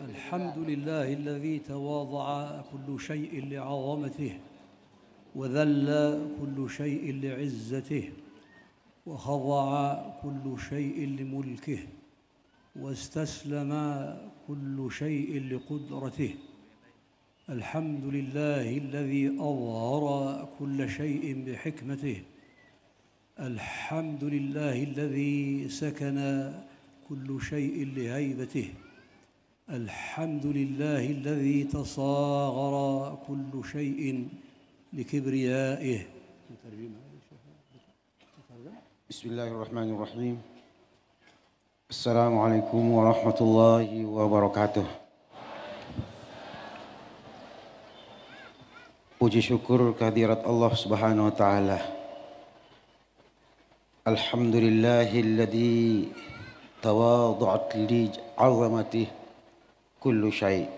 الحمد لله الذي تواضع كل شيء لعظمته وذل كل شيء لعزته وخضع كل شيء لملكه واستسلم كل شيء لقدرته الحمد لله الذي أظهر كل شيء بحكمته الحمد لله الذي سكن كل شيء لهيبته الحمد لله الذي تصاغر كل شيء لكبريائه بسم الله الرحمن الرحيم السلام عليكم ورحمة الله وبركاته Puji syukur kehadirat Allah Subhanahu wa taala. Alhamdulillahilladzi tawadhu'at li 'azamatihi kullu syai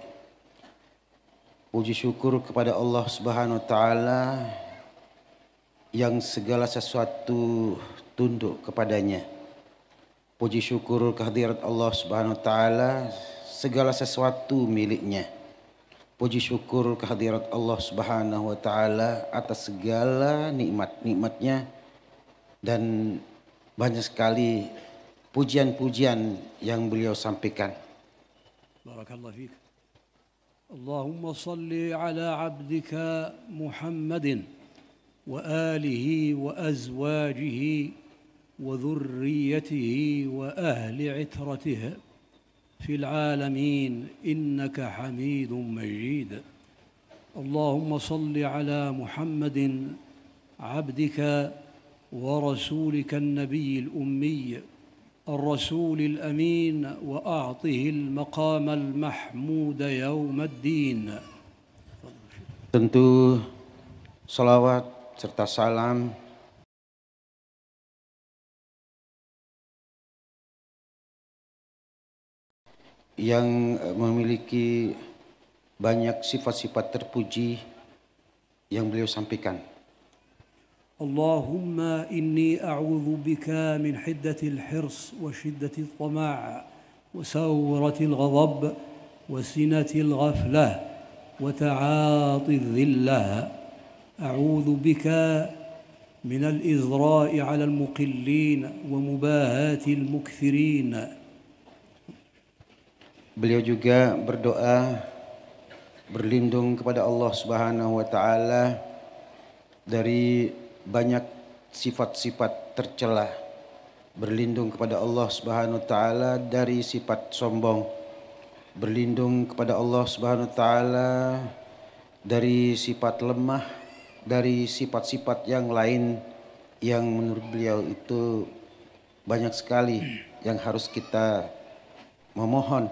Puji syukur kepada Allah Subhanahu taala yang segala sesuatu tunduk kepadanya Puji syukur kehadirat Allah Subhanahu taala segala sesuatu miliknya Puji syukur kehadirat Allah Subhanahu wa taala atas segala nikmat-nikmatnya dan banyak sekali pujian-pujian yang beliau sampaikan. بارك الله فيك اللهم صل على عبدك محمد واله وازواجه وذريته واهل عترته في العالمين انك حميد مجيد اللهم صل على محمد عبدك ورسولك النبي الامي الرسول الامين واعطه المقام المحمود يوم الدين tentu salawat serta salam yang memiliki banyak sifat-sifat terpuji yang beliau sampaikan. اللهم اني اعوذ بك من حده الحرص وشده الطمع وسوره الغضب وسنه الغفله وتعاطي الذله اعوذ بك من الازراء على المقلين ومباهاه المكثرين Beliau juga berdoa berlindung kepada Allah Subhanahu wa taala dari banyak sifat-sifat tercelah berlindung kepada Allah Subhanahu wa taala dari sifat sombong berlindung kepada Allah Subhanahu wa taala dari sifat lemah dari sifat-sifat yang lain yang menurut beliau itu banyak sekali yang harus kita memohon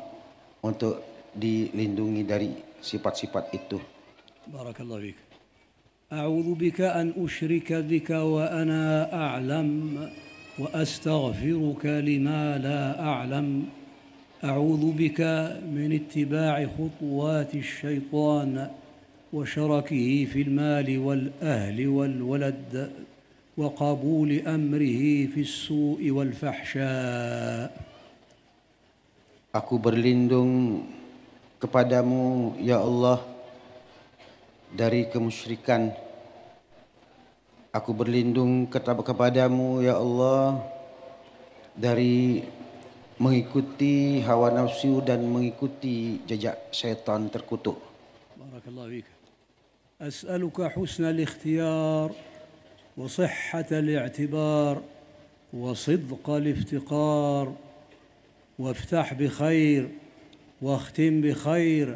untuk dilindungi dari sifat-sifat itu. Barakallahu fiik. اعوذ بك ان اشرك بك وانا اعلم واستغفرك لما لا اعلم اعوذ بك من اتباع خطوات الشيطان وشركه في المال والاهل والولد وقبول امره في السوء والفحشاء Aku berlindung kepadamu, ya Allah, dari kemusyrikan. Aku berlindung ketab kepadamu, Ya Allah, dari mengikuti hawa nafsu dan mengikuti jejak syaitan terkutuk. Barakallahu fiik. أسألك حسن الاختيار وصحة الاعتبار وصدق الافتقار وافتح بخير واختم بخير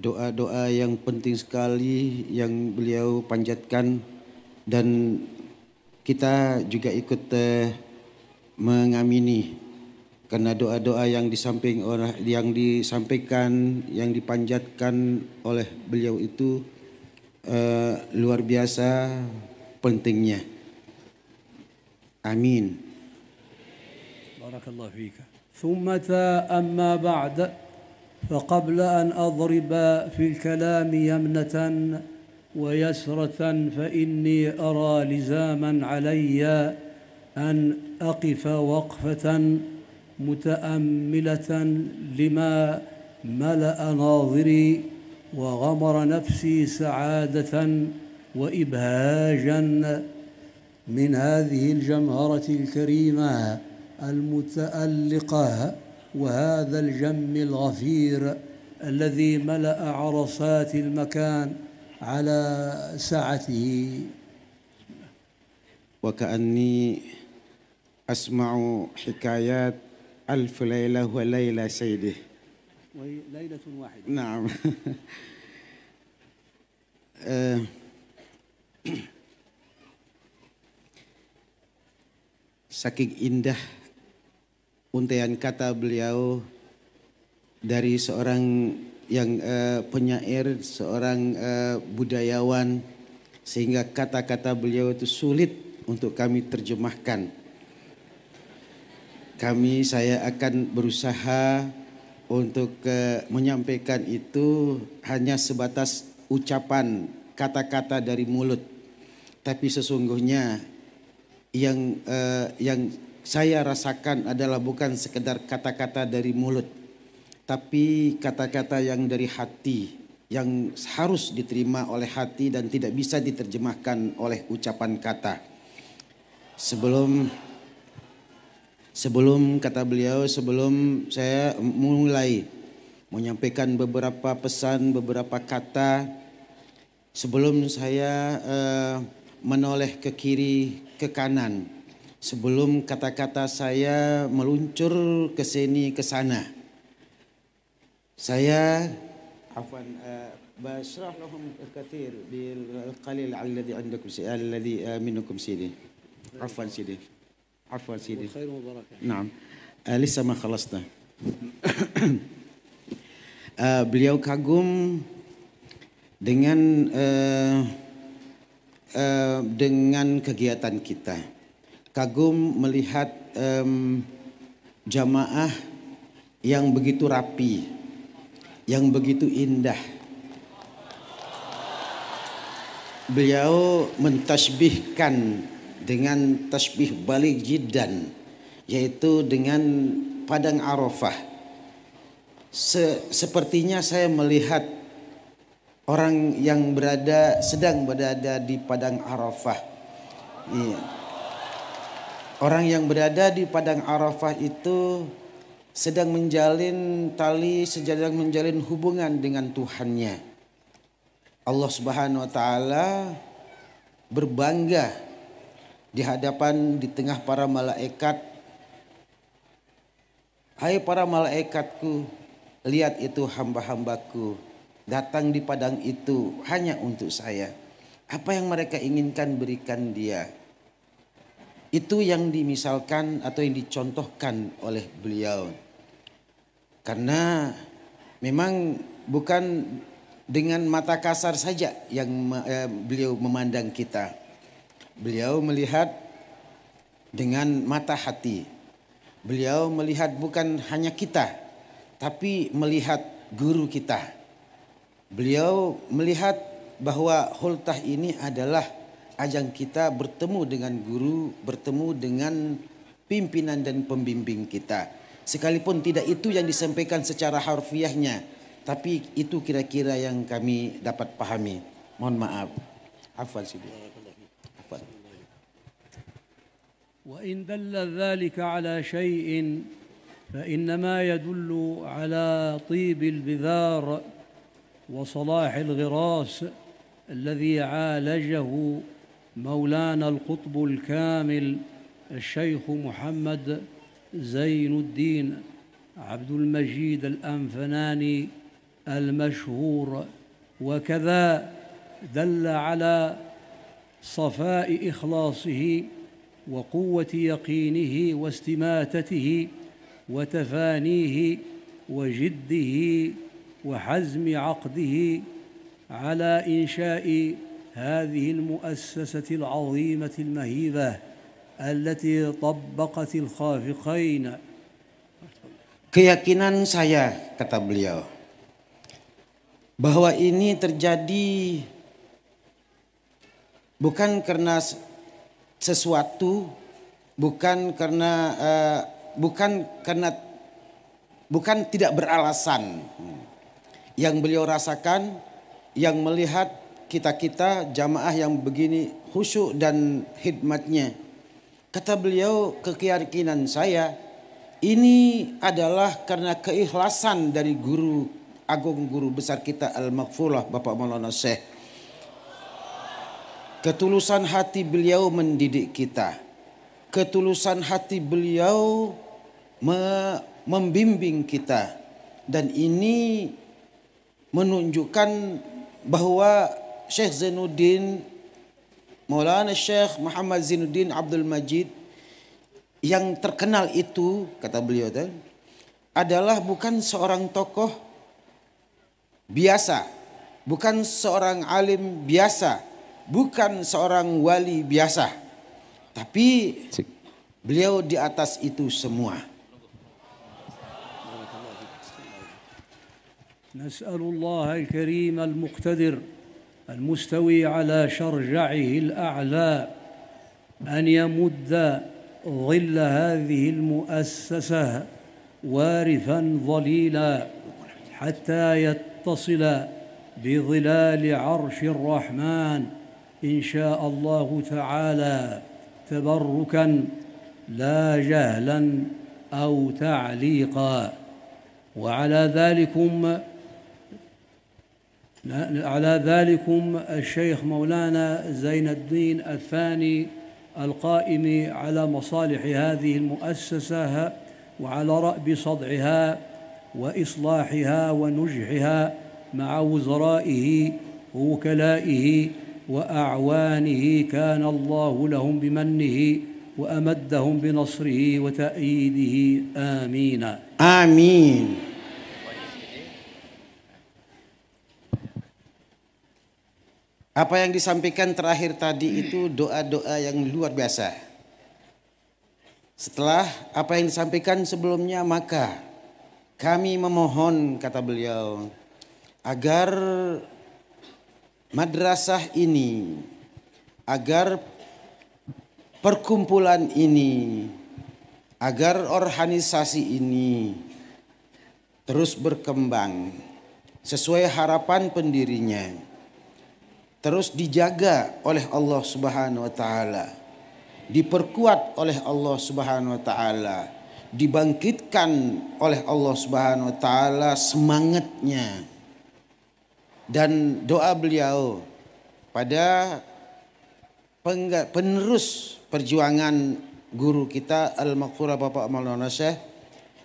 Doa-doa yang penting sekali yang beliau panjatkan dan kita juga ikut uh, mengamini karena doa-doa yang disamping orang yang disampaikan yang dipanjatkan oleh beliau itu uh, luar biasa pentingnya. Amin. Barakallahu fiika. ثم أما بعد فقبل أن أضرب في الكلام يمنة ويسرة فإني أرى لزاما علي أن أقف وقفة متأملة لما ملأ ناظري وغمر نفسي سعادة وإبهاجا من هذه الجمهرة الكريمة المتألقة وهذا الجم الغفير الذي ملأ عرصات المكان على سعته وكأني أسمع حكايات ألف ليلة وليلة سيدي وهي ليلة واحدة نعم saking آه. indah untaian kata beliau dari seorang yang uh, penyair, seorang uh, budayawan sehingga kata-kata beliau itu sulit untuk kami terjemahkan. Kami saya akan berusaha untuk uh, menyampaikan itu hanya sebatas ucapan kata-kata dari mulut. Tapi sesungguhnya yang uh, yang saya rasakan adalah bukan sekedar kata-kata dari mulut, tapi kata-kata yang dari hati, yang harus diterima oleh hati dan tidak bisa diterjemahkan oleh ucapan kata. Sebelum sebelum kata beliau, sebelum saya mulai menyampaikan beberapa pesan, beberapa kata, sebelum saya uh, menoleh ke kiri, ke kanan sebelum kata-kata saya meluncur ke sini ke sana. Saya afwan eh, basrah lahum katsir bil qalil alladhi indakum alladhi eh, minkum sidi. Afwan sidi. Afwan sidi. Khairu barakah. Naam. Eh, lisa ma khalasna. beliau kagum dengan uh, uh, dengan kegiatan kita kagum melihat um, jamaah yang begitu rapi, yang begitu indah. Beliau mentasbihkan dengan tasbih balik jidan, yaitu dengan padang arafah. Se sepertinya saya melihat orang yang berada sedang berada di padang arafah. Yeah. Orang yang berada di padang Arafah itu sedang menjalin tali, sedang menjalin hubungan dengan Tuhannya. Allah Subhanahu wa taala berbangga di hadapan di tengah para malaikat. Hai para malaikatku, lihat itu hamba-hambaku datang di padang itu hanya untuk saya. Apa yang mereka inginkan berikan dia itu yang dimisalkan atau yang dicontohkan oleh beliau. Karena memang bukan dengan mata kasar saja yang eh, beliau memandang kita. Beliau melihat dengan mata hati. Beliau melihat bukan hanya kita, tapi melihat guru kita. Beliau melihat bahwa hultah ini adalah ajang kita bertemu dengan guru, bertemu dengan pimpinan dan pembimbing kita. Sekalipun tidak itu yang disampaikan secara harfiahnya, tapi itu kira-kira yang kami dapat pahami. Mohon maaf. Afwan Sidi. Afwan. وإن دل ذلك على شيء فإنما يدل على طيب البذار وصلاح الغراس الذي عالجه مولانا القطب الكامل الشيخ محمد زين الدين عبد المجيد الأنفناني المشهور وكذا دل على صفاء إخلاصه وقوة يقينه واستماتته وتفانيه وجده وحزم عقده على إنشاء هذه المؤسسة العظيمة المهيبة التي طبقت الخافقين keyakinan saya kata beliau bahwa ini terjadi bukan karena sesuatu bukan karena uh, bukan karena bukan tidak beralasan yang beliau rasakan yang melihat kita-kita jamaah yang begini khusyuk dan hikmatnya. Kata beliau, kekeyakinan saya ini adalah karena keikhlasan dari guru agung guru besar kita Al-Maghfurah Bapak Maulana Syekh. Ketulusan hati beliau mendidik kita. Ketulusan hati beliau me membimbing kita dan ini menunjukkan bahwa Syekh Zainuddin Maulana Syekh Muhammad Zainuddin Abdul Majid yang terkenal itu kata beliau kan adalah bukan seorang tokoh biasa, bukan seorang alim biasa, bukan seorang wali biasa. Tapi beliau di atas itu semua. نسأل الله الكريم المقتدر المستوي على شرجعه الاعلى ان يمد ظل هذه المؤسسه وارفا ظليلا حتى يتصل بظلال عرش الرحمن ان شاء الله تعالى تبركا لا جهلا او تعليقا وعلى ذلكم على ذلكم الشيخ مولانا زين الدين الثاني القائم على مصالح هذه المؤسسة وعلى رأب صدعها وإصلاحها ونجحها مع وزرائه ووكلائه وأعوانه كان الله لهم بمنه وأمدهم بنصره وتأييده آمين آمين Apa yang disampaikan terakhir tadi itu doa-doa yang luar biasa. Setelah apa yang disampaikan sebelumnya maka kami memohon kata beliau agar madrasah ini agar perkumpulan ini agar organisasi ini terus berkembang sesuai harapan pendirinya terus dijaga oleh Allah Subhanahu wa taala. Diperkuat oleh Allah Subhanahu wa taala. Dibangkitkan oleh Allah Subhanahu wa taala semangatnya. Dan doa beliau pada penerus perjuangan guru kita al Makura Bapak Maulana Syekh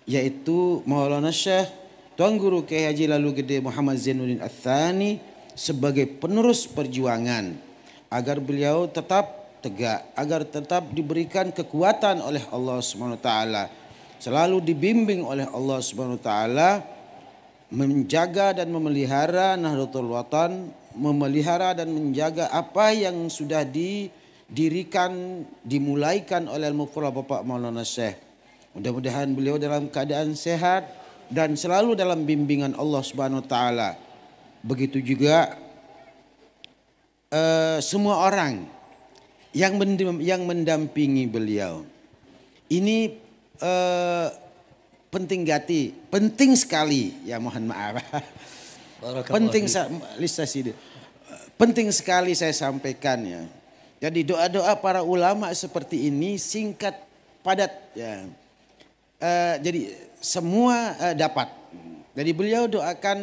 yaitu Maulana Syekh Tuan Guru Kiai Haji Lalu Gede Muhammad Zainuddin Atsani sebagai penerus perjuangan agar beliau tetap tegak, agar tetap diberikan kekuatan oleh Allah Subhanahu wa taala, selalu dibimbing oleh Allah Subhanahu wa taala menjaga dan memelihara Nahdlatul Watan, memelihara dan menjaga apa yang sudah didirikan, dimulaikan oleh al mufra Bapak Maulana Syekh. Mudah-mudahan beliau dalam keadaan sehat dan selalu dalam bimbingan Allah Subhanahu wa taala Begitu juga uh, semua orang yang yang mendampingi beliau. Ini uh, penting gati, penting sekali ya mohon maaf. penting listasi penting sekali saya sampaikan ya. Jadi doa-doa para ulama seperti ini singkat padat ya. Uh, jadi semua uh, dapat. Jadi beliau doakan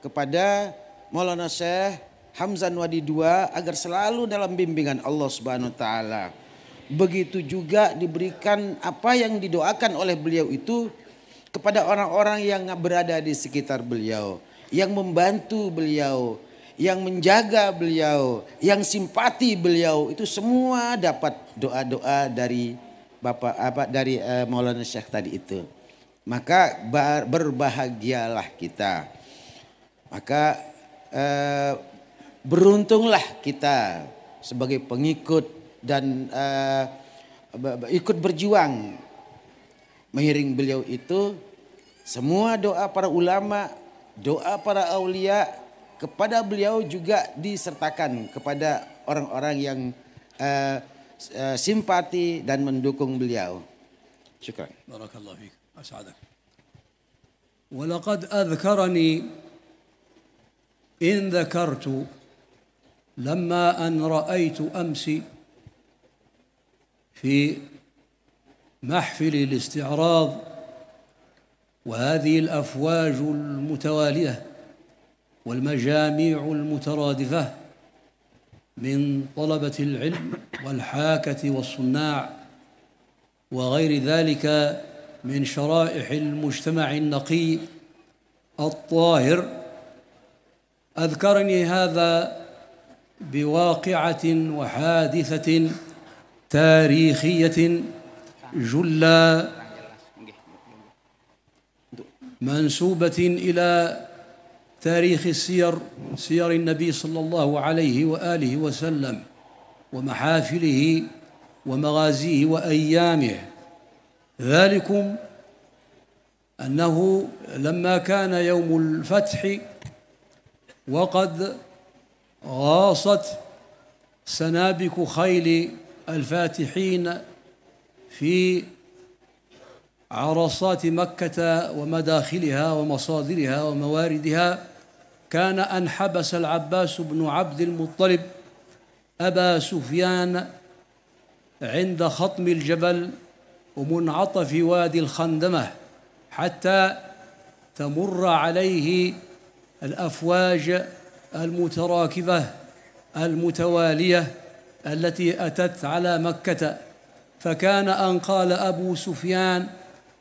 kepada Maulana Syekh Hamzan Wadi II agar selalu dalam bimbingan Allah Subhanahu wa taala. Begitu juga diberikan apa yang didoakan oleh beliau itu kepada orang-orang yang berada di sekitar beliau, yang membantu beliau, yang menjaga beliau, yang simpati beliau itu semua dapat doa-doa dari Bapak apa dari uh, Maulana Syekh tadi itu. Maka berbahagialah kita. Maka Eh, beruntunglah kita sebagai pengikut dan uh, ikut berjuang mengiring beliau itu semua doa para ulama, doa para aulia kepada beliau juga disertakan kepada orang-orang yang uh, simpati dan mendukung beliau. Syukran. Barakallahu fiik. As'adak. walaqad adzkarani إن ذكرت لما أن رأيت أمس في محفل الاستعراض وهذه الأفواج المتوالية والمجاميع المترادفة من طلبة العلم والحاكة والصناع وغير ذلك من شرائح المجتمع النقي الطاهر أذكرني هذا بواقعة وحادثة تاريخية جلا منسوبة إلى تاريخ السير سير النبي صلى الله عليه وآله وسلم ومحافله ومغازيه وأيامه ذلكم أنه لما كان يوم الفتح وقد غاصت سنابك خيل الفاتحين في عرصات مكة ومداخلها ومصادرها ومواردها كان أن حبس العباس بن عبد المطلب أبا سفيان عند خطم الجبل ومنعطف وادي الخندمة حتى تمر عليه الافواج المتراكبه المتواليه التي اتت على مكه فكان ان قال ابو سفيان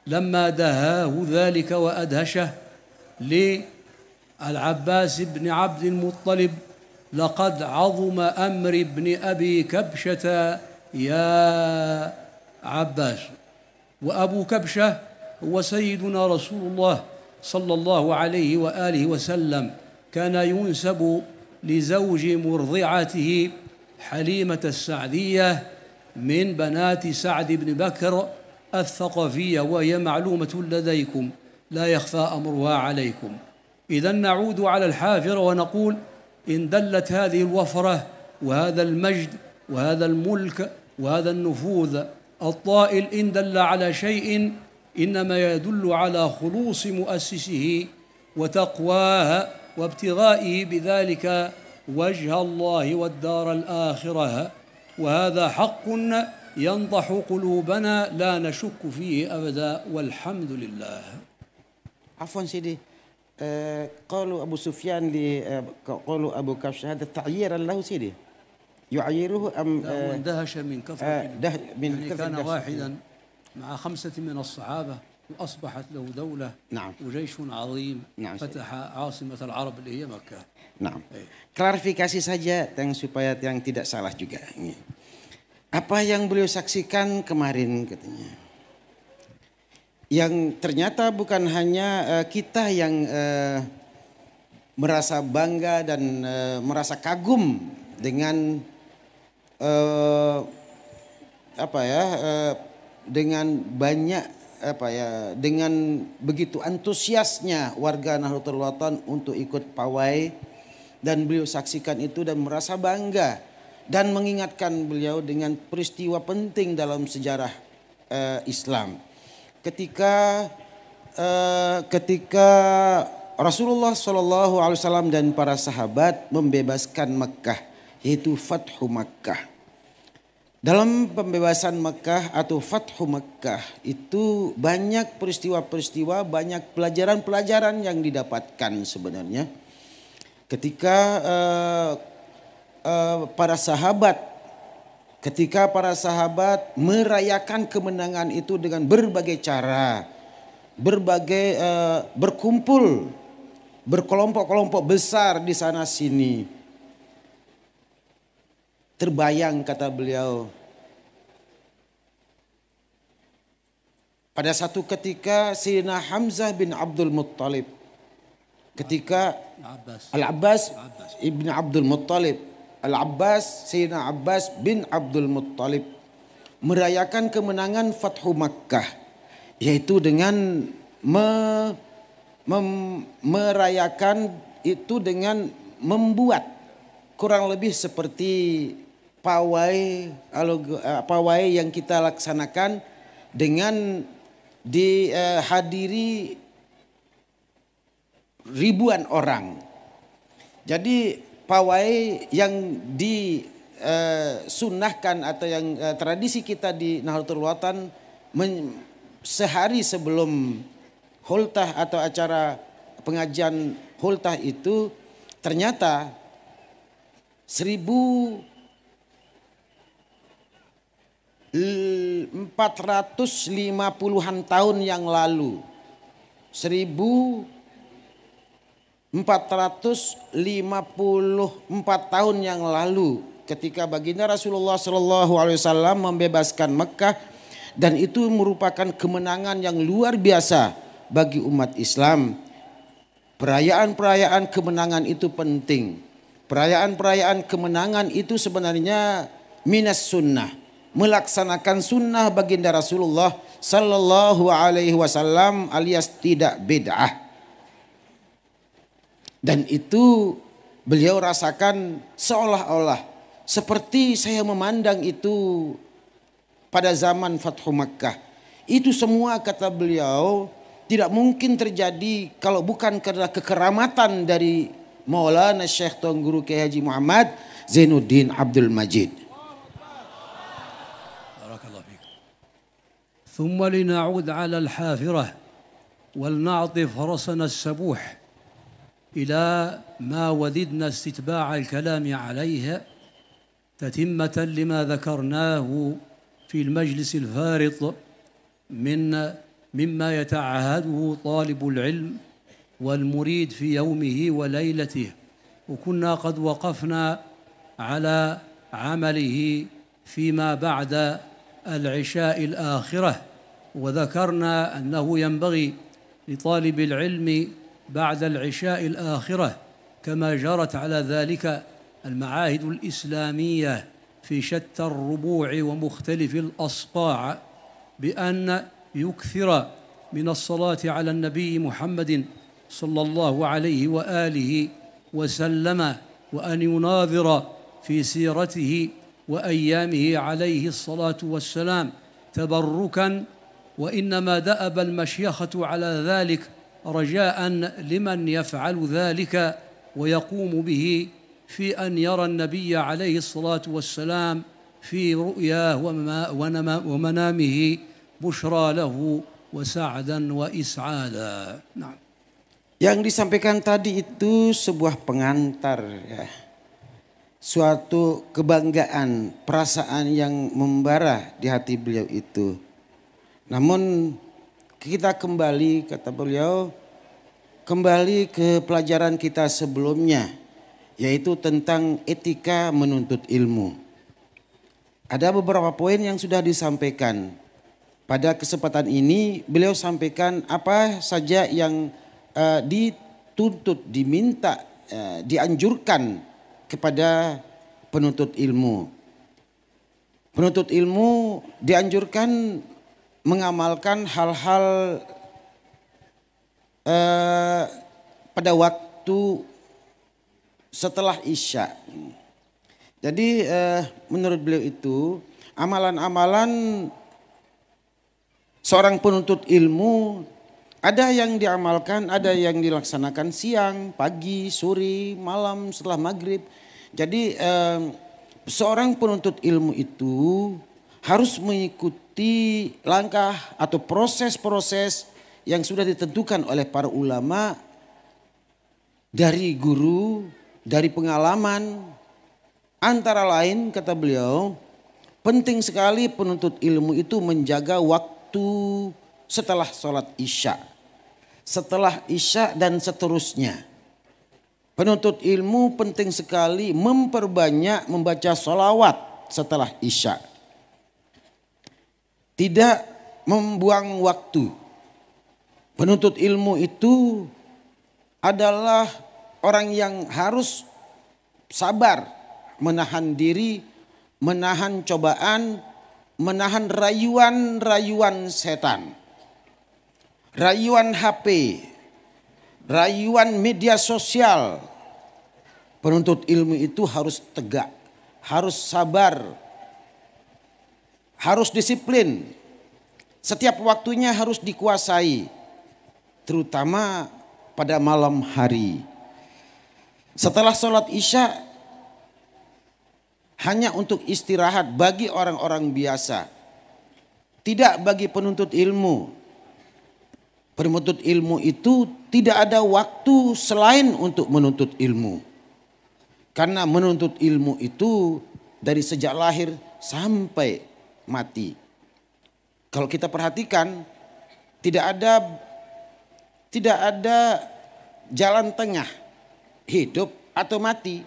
لما دهاه ذلك وادهشه للعباس بن عبد المطلب لقد عظم امر ابن ابي كبشه يا عباس وابو كبشه هو سيدنا رسول الله صلى الله عليه واله وسلم كان ينسب لزوج مرضعته حليمه السعديه من بنات سعد بن بكر الثقفيه وهي معلومه لديكم لا يخفى امرها عليكم اذا نعود على الحافره ونقول ان دلت هذه الوفره وهذا المجد وهذا الملك وهذا النفوذ الطائل ان دل على شيء انما يدل على خلوص مؤسسه وتقواه وابتغائه بذلك وجه الله والدار الاخره وهذا حق ينضح قلوبنا لا نشك فيه ابدا والحمد لله عفوا سيدي آه، قالوا ابو سفيان آه، قالوا ابو كفش هذا تعييرا له سيدي يعيره ام آه اندهش من كثره آه من يعني كثر كان واحدا مع خمسة من الصحابة وأصبحت له دولة نعم. وجيش عظيم نعم. فتح عاصمة العرب اللي هي مكة نعم klarifikasi saja yang supaya yang tidak salah juga. Apa yang beliau saksikan kemarin katanya. Yang ternyata bukan hanya uh, kita yang uh, merasa bangga dan uh, merasa kagum dengan uh, apa ya uh, dengan banyak apa ya dengan begitu antusiasnya warga Nahdlatul Wathon untuk ikut pawai dan beliau saksikan itu dan merasa bangga dan mengingatkan beliau dengan peristiwa penting dalam sejarah uh, Islam ketika uh, ketika Rasulullah Shallallahu Alaihi Wasallam dan para sahabat membebaskan Mekah yaitu Fathu Makkah dalam pembebasan Mekah atau Fathu Mekah itu banyak peristiwa-peristiwa, banyak pelajaran-pelajaran yang didapatkan sebenarnya. Ketika uh, uh, para sahabat, ketika para sahabat merayakan kemenangan itu dengan berbagai cara, berbagai uh, berkumpul, berkelompok-kelompok besar di sana sini terbayang kata beliau. Pada satu ketika Sayyidina Hamzah bin Abdul Muttalib ketika Al-Abbas Al ibn Abdul Muttalib Al-Abbas Sayyidina Abbas bin Abdul Muttalib merayakan kemenangan Fathu Makkah yaitu dengan me, mem, merayakan itu dengan membuat kurang lebih seperti pawai eh, pawai yang kita laksanakan dengan dihadiri eh, ribuan orang. Jadi pawai yang disunahkan eh, atau yang tradisi kita di Nahdlatul Watan sehari sebelum hultah atau acara pengajian hultah itu ternyata seribu 450-an tahun yang lalu. 1454 tahun yang lalu ketika baginda Rasulullah Shallallahu alaihi wasallam membebaskan Mekah dan itu merupakan kemenangan yang luar biasa bagi umat Islam. Perayaan-perayaan kemenangan itu penting. Perayaan-perayaan kemenangan itu sebenarnya minas sunnah melaksanakan sunnah baginda Rasulullah Sallallahu Alaihi Wasallam alias tidak bid'ah. Dan itu beliau rasakan seolah-olah seperti saya memandang itu pada zaman Fathu Makkah. Itu semua kata beliau tidak mungkin terjadi kalau bukan karena kekeramatan dari Maulana Syekh Tuan Guru Kiai Haji Muhammad Zainuddin Abdul Majid. ثم لنعود على الحافرة ولنعطف رسنا السبوح إلى ما وددنا استتباع الكلام عليه تتمة لما ذكرناه في المجلس الفارط من مما يتعهده طالب العلم والمريد في يومه وليلته وكنا قد وقفنا على عمله فيما بعد العشاء الآخرة وذكرنا أنه ينبغي لطالب العلم بعد العشاء الآخرة كما جرت على ذلك المعاهد الإسلامية في شتى الربوع ومختلف الأصقاع بأن يكثر من الصلاة على النبي محمد صلى الله عليه وآله وسلم وأن يناظر في سيرته وايامه عليه الصلاه والسلام تبركا وانما داب المشيخه على ذلك رجاء لمن يفعل ذلك ويقوم به في ان يرى النبي عليه الصلاه والسلام في رؤياه ومنامه بشرى له وسعدا واسعادا نعم Yang disampaikan tadi itu sebuah pengantar ya. suatu kebanggaan, perasaan yang membara di hati beliau itu. Namun kita kembali kata beliau kembali ke pelajaran kita sebelumnya yaitu tentang etika menuntut ilmu. Ada beberapa poin yang sudah disampaikan. Pada kesempatan ini beliau sampaikan apa saja yang uh, dituntut, diminta, uh, dianjurkan kepada penuntut ilmu. Penuntut ilmu dianjurkan mengamalkan hal-hal eh, pada waktu setelah isya. Jadi eh, menurut beliau itu amalan-amalan seorang penuntut ilmu ada yang diamalkan, ada yang dilaksanakan siang, pagi, sore, malam, setelah maghrib. Jadi eh, seorang penuntut ilmu itu harus mengikuti langkah atau proses-proses yang sudah ditentukan oleh para ulama dari guru, dari pengalaman. Antara lain kata beliau, penting sekali penuntut ilmu itu menjaga waktu setelah sholat isya' setelah Isya dan seterusnya. Penuntut ilmu penting sekali memperbanyak membaca solawat setelah Isya. Tidak membuang waktu. Penuntut ilmu itu adalah orang yang harus sabar menahan diri, menahan cobaan, menahan rayuan-rayuan setan rayuan HP, rayuan media sosial. Penuntut ilmu itu harus tegak, harus sabar, harus disiplin. Setiap waktunya harus dikuasai, terutama pada malam hari. Setelah sholat Isya, hanya untuk istirahat bagi orang-orang biasa, tidak bagi penuntut ilmu Penuntut ilmu itu tidak ada waktu selain untuk menuntut ilmu. Karena menuntut ilmu itu dari sejak lahir sampai mati. Kalau kita perhatikan tidak ada tidak ada jalan tengah hidup atau mati.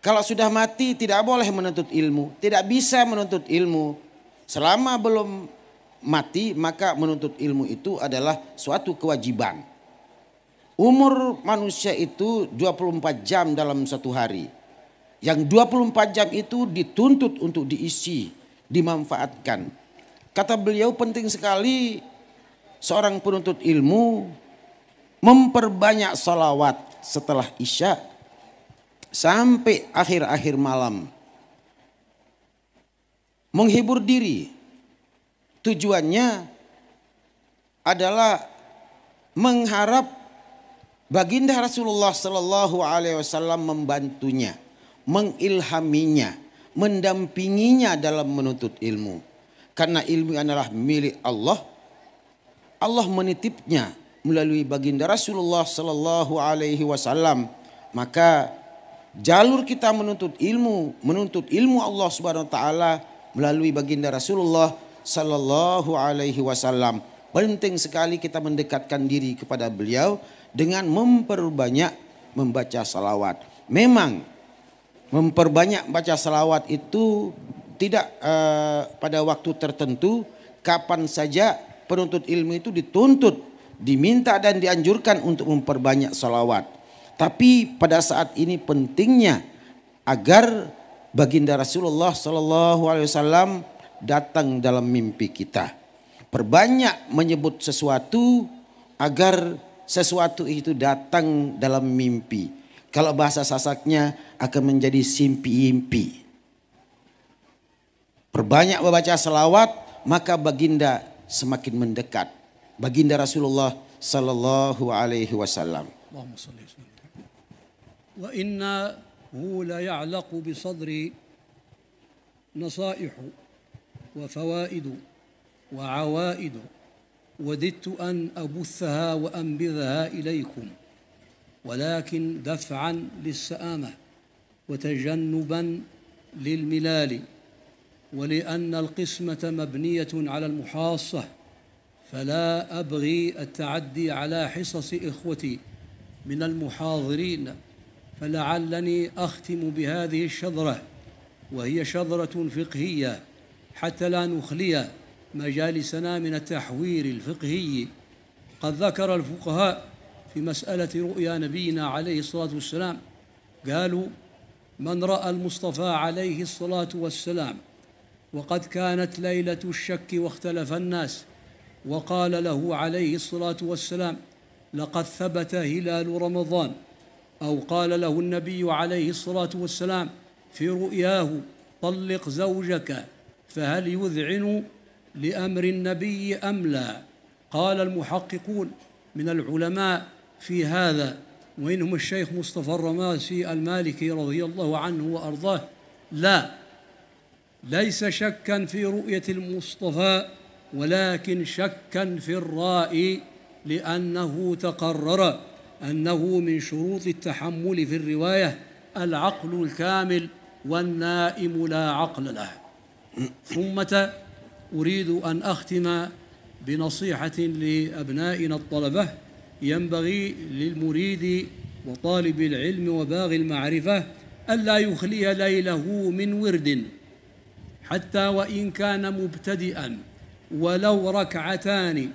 Kalau sudah mati tidak boleh menuntut ilmu, tidak bisa menuntut ilmu selama belum mati maka menuntut ilmu itu adalah suatu kewajiban. Umur manusia itu 24 jam dalam satu hari. Yang 24 jam itu dituntut untuk diisi, dimanfaatkan. Kata beliau penting sekali seorang penuntut ilmu memperbanyak salawat setelah isya sampai akhir-akhir malam. Menghibur diri, tujuannya adalah mengharap baginda Rasulullah Shallallahu Alaihi Wasallam membantunya, mengilhaminya, mendampinginya dalam menuntut ilmu. Karena ilmu adalah milik Allah, Allah menitipnya melalui baginda Rasulullah Shallallahu Alaihi Wasallam. Maka jalur kita menuntut ilmu, menuntut ilmu Allah Subhanahu Wa Taala melalui baginda Rasulullah Sallallahu Alaihi Wasallam. Penting sekali kita mendekatkan diri kepada beliau dengan memperbanyak membaca salawat. Memang memperbanyak baca salawat itu tidak uh, pada waktu tertentu, kapan saja penuntut ilmu itu dituntut, diminta dan dianjurkan untuk memperbanyak salawat. Tapi pada saat ini pentingnya agar baginda Rasulullah Shallallahu Alaihi Wasallam datang dalam mimpi kita. Perbanyak menyebut sesuatu agar sesuatu itu datang dalam mimpi. Kalau bahasa sasaknya akan menjadi simpi-impi. Perbanyak membaca selawat maka baginda semakin mendekat. Baginda Rasulullah sallallahu alaihi wasallam. wa inna la ya'laqu bi sadri nasaihu وفوائد وعوائد وددت أن أبثها وأنبذها إليكم ولكن دفعا للسآمة وتجنبا للملال ولأن القسمة مبنية على المحاصة فلا أبغي التعدي على حصص إخوتي من المحاضرين فلعلني أختم بهذه الشذرة وهي شذرة فقهية حتى لا نخلي مجالسنا من التحوير الفقهي قد ذكر الفقهاء في مسألة رؤيا نبينا عليه الصلاة والسلام قالوا من رأى المصطفى عليه الصلاة والسلام وقد كانت ليلة الشك واختلف الناس وقال له عليه الصلاة والسلام لقد ثبت هلال رمضان أو قال له النبي عليه الصلاة والسلام في رؤياه طلق زوجك فهل يذعن لامر النبي ام لا قال المحققون من العلماء في هذا ومنهم الشيخ مصطفى الرماسي المالكي رضي الله عنه وارضاه لا ليس شكا في رؤيه المصطفى ولكن شكا في الرائي لانه تقرر انه من شروط التحمل في الروايه العقل الكامل والنائم لا عقل له ثم أريد أن أختم بنصيحة لأبنائنا الطلبة ينبغي للمريد وطالب العلم وباغي المعرفة ألا يخلي ليله من ورد حتى وإن كان مبتدئا ولو ركعتان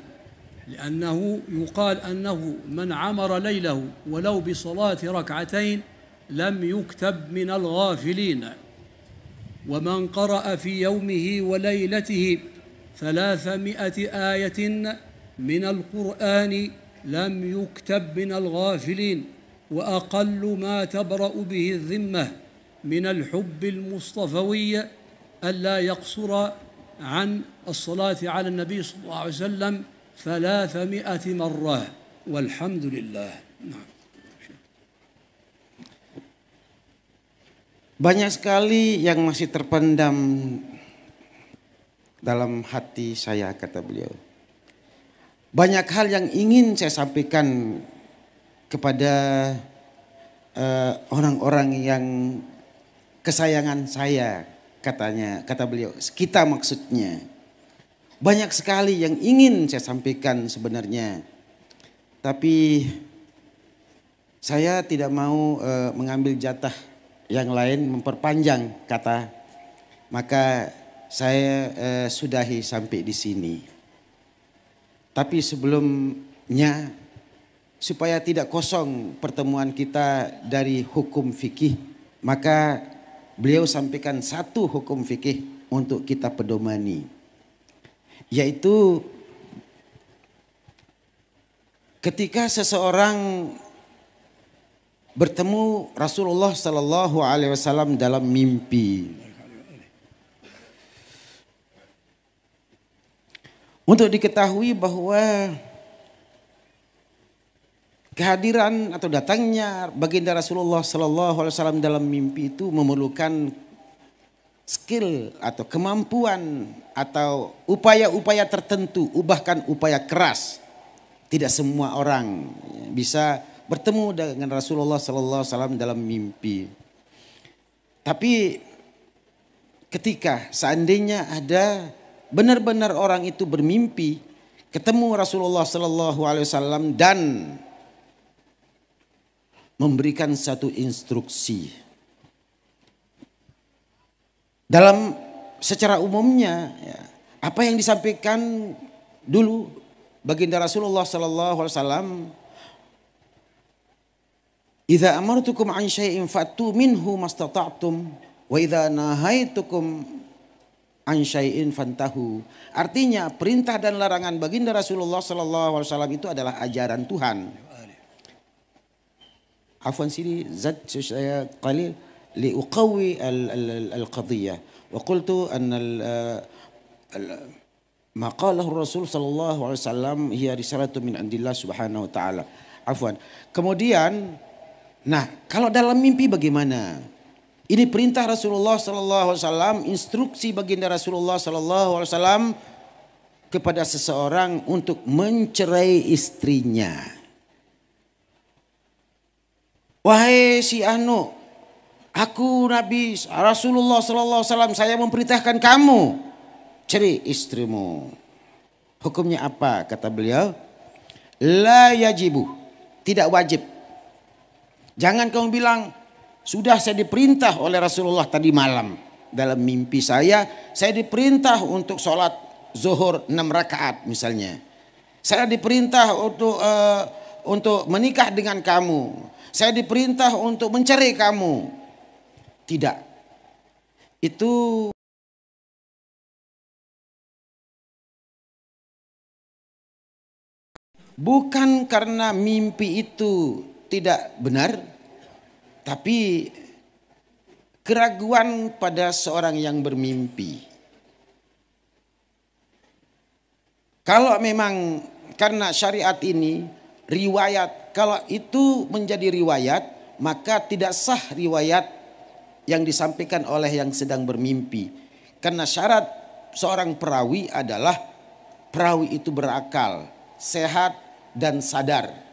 لأنه يقال أنه من عمر ليله ولو بصلاة ركعتين لم يكتب من الغافلين ومن قرأ في يومه وليلته ثلاثمائة آية من القرآن لم يكتب من الغافلين وأقل ما تبرأ به الذمة من الحب المصطفوي ألا يقصر عن الصلاة على النبي صلى الله عليه وسلم ثلاثمائة مرة والحمد لله نعم Banyak sekali yang masih terpendam dalam hati saya, kata beliau. Banyak hal yang ingin saya sampaikan kepada eh, orang-orang uh, yang kesayangan saya, katanya, kata beliau. Kita maksudnya. Banyak sekali yang ingin saya sampaikan sebenarnya. Tapi saya tidak mau uh, mengambil jatah yang lain memperpanjang kata maka saya eh, sudahi sampai di sini. Tapi sebelumnya supaya tidak kosong pertemuan kita dari hukum fikih, maka beliau sampaikan satu hukum fikih untuk kita pedomani, yaitu ketika seseorang bertemu Rasulullah Sallallahu Alaihi Wasallam dalam mimpi. Untuk diketahui bahwa kehadiran atau datangnya baginda Rasulullah Sallallahu Alaihi Wasallam dalam mimpi itu memerlukan skill atau kemampuan atau upaya-upaya tertentu, bahkan upaya keras. Tidak semua orang bisa bertemu dengan Rasulullah sallallahu alaihi wasallam dalam mimpi. Tapi ketika seandainya ada benar-benar orang itu bermimpi ketemu Rasulullah sallallahu alaihi wasallam dan memberikan satu instruksi. Dalam secara umumnya ya, apa yang disampaikan dulu baginda Rasulullah sallallahu alaihi wasallam Idza amartukum an syai'in fatu minhu mastata'tum wa idza nahaitukum an syai'in fantahu. Artinya perintah dan larangan baginda Rasulullah sallallahu alaihi wasallam itu adalah ajaran Tuhan. Afwan sini zat saya qalil li uqawi al al qadhiyah. wa qultu an al ما uh, قاله Rasul صلى Alaihi Wasallam, وسلم min رسالة Subhanahu عند الله سبحانه kemudian Nah, kalau dalam mimpi bagaimana? Ini perintah Rasulullah sallallahu alaihi wasallam, instruksi baginda Rasulullah sallallahu alaihi wasallam kepada seseorang untuk mencerai istrinya. Wahai si Anu, aku Nabi Rasulullah sallallahu alaihi wasallam saya memerintahkan kamu cerai istrimu. Hukumnya apa kata beliau? La yajibu, tidak wajib Jangan kamu bilang, sudah saya diperintah oleh Rasulullah tadi malam. Dalam mimpi saya, saya diperintah untuk sholat zuhur enam rakaat misalnya. Saya diperintah untuk uh, untuk menikah dengan kamu. Saya diperintah untuk mencari kamu. Tidak. Itu bukan karena mimpi itu tidak benar, tapi keraguan pada seorang yang bermimpi. Kalau memang karena syariat ini riwayat, kalau itu menjadi riwayat, maka tidak sah riwayat yang disampaikan oleh yang sedang bermimpi. Karena syarat seorang perawi adalah perawi itu berakal, sehat dan sadar.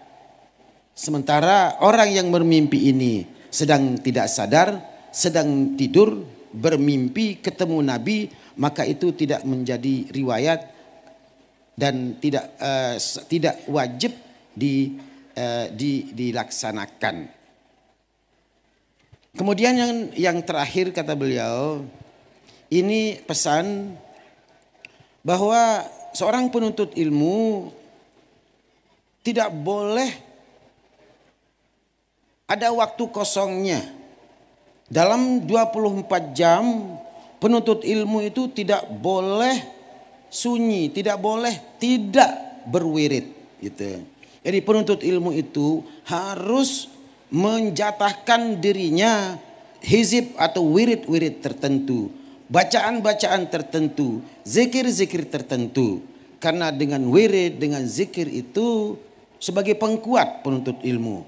Sementara orang yang bermimpi ini sedang tidak sadar, sedang tidur, bermimpi ketemu Nabi, maka itu tidak menjadi riwayat dan tidak uh, tidak wajib di, uh, di dilaksanakan. Kemudian yang yang terakhir kata beliau, ini pesan bahwa seorang penuntut ilmu tidak boleh ada waktu kosongnya. Dalam 24 jam penuntut ilmu itu tidak boleh sunyi, tidak boleh tidak berwirid gitu. Jadi penuntut ilmu itu harus menjatahkan dirinya hizib atau wirid-wirid tertentu, bacaan-bacaan tertentu, zikir-zikir tertentu. Karena dengan wirid, dengan zikir itu sebagai pengkuat penuntut ilmu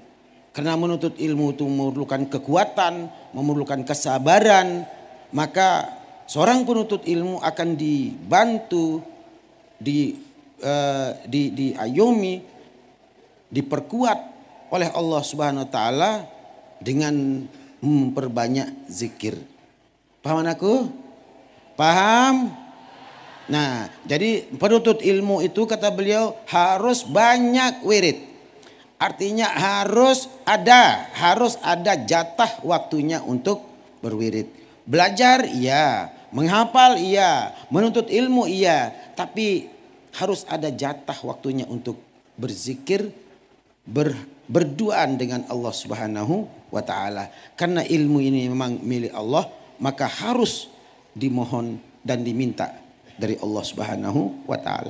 karena menuntut ilmu itu memerlukan kekuatan, memerlukan kesabaran, maka seorang penuntut ilmu akan dibantu, di, uh, di, diayomi, diperkuat oleh Allah Subhanahu Wa Taala dengan memperbanyak zikir. Paham anakku? Paham? Nah, jadi penuntut ilmu itu kata beliau harus banyak wirid. Artinya harus ada, harus ada jatah waktunya untuk berwirid. Belajar iya, menghafal iya, menuntut ilmu iya, tapi harus ada jatah waktunya untuk berzikir, ber, berduaan dengan Allah Subhanahu wa taala. Karena ilmu ini memang milik Allah, maka harus dimohon dan diminta dari Allah Subhanahu wa taala.